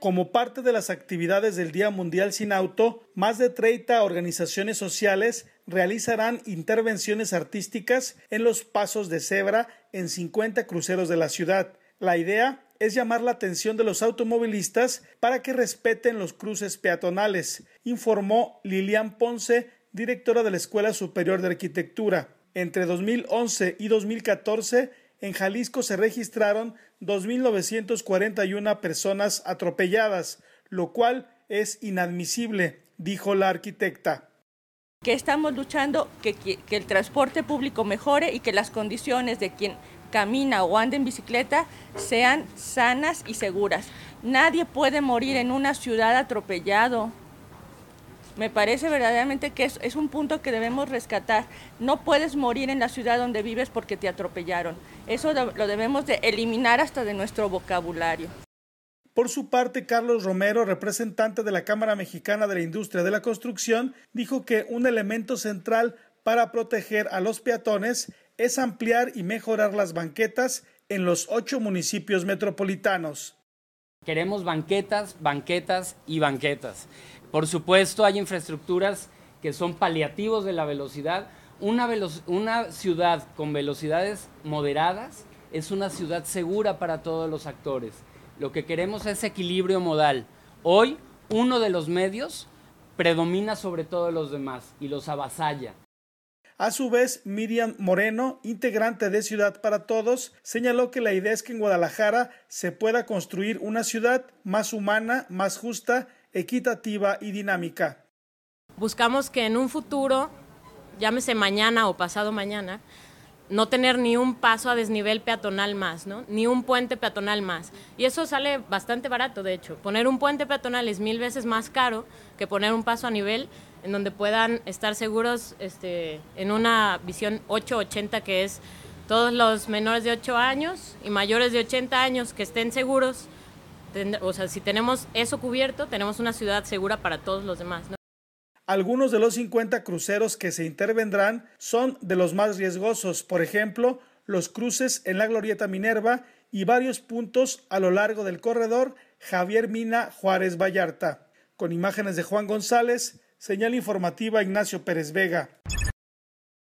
Como parte de las actividades del Día Mundial sin Auto, más de 30 organizaciones sociales realizarán intervenciones artísticas en los pasos de cebra en 50 cruceros de la ciudad. La idea es llamar la atención de los automovilistas para que respeten los cruces peatonales, informó Lilian Ponce, directora de la Escuela Superior de Arquitectura. Entre 2011 y 2014, en Jalisco se registraron 2.941 personas atropelladas, lo cual es inadmisible, dijo la arquitecta que estamos luchando que, que, el transporte público mejore y que las condiciones de quien camina o anda en bicicleta sean sanas y seguras. Nadie puede morir en una ciudad atropellado. Me parece verdaderamente que es, un punto que debemos rescatar. No puedes morir en la ciudad donde vives porque te atropellaron. Eso lo debemos de eliminar hasta de nuestro vocabulario. Por su parte, Carlos Romero, representante de la Cámara Mexicana de la Industria de la Construcción, dijo que un elemento central para proteger a los peatones es ampliar y mejorar las banquetas en los ocho municipios metropolitanos. Queremos banquetas, banquetas y banquetas. Por supuesto, hay infraestructuras que son paliativos de la velocidad. Una, ciudad con velocidades moderadas es una ciudad segura para todos los actores. Lo que queremos es equilibrio modal. Hoy, uno de los medios predomina sobre todos los demás y los avasalla. A su vez, Miriam Moreno, integrante de Ciudad para Todos, señaló que la idea es que en Guadalajara se pueda construir una ciudad más humana, más justa, equitativa y dinámica. Buscamos que en un futuro, llámese mañana o pasado mañana, no tener ni un paso a desnivel peatonal más, ¿no? ni un puente peatonal más. Y eso sale bastante barato, de hecho. Poner un puente peatonal es mil veces más caro que poner un paso a nivel en donde puedan estar seguros este, en una visión 880 que es todos los menores de 8 años y mayores de 80 años que estén seguros. o sea, si tenemos eso cubierto, tenemos una ciudad segura para todos los demás. Algunos de los 50 cruceros que se intervendrán son de los más riesgosos, por ejemplo, los cruces en la Glorieta Minerva y varios puntos a lo largo del corredor Javier Mina Juárez Vallarta. Con imágenes de Juan González, Señal informativa Ignacio Pérez Vega.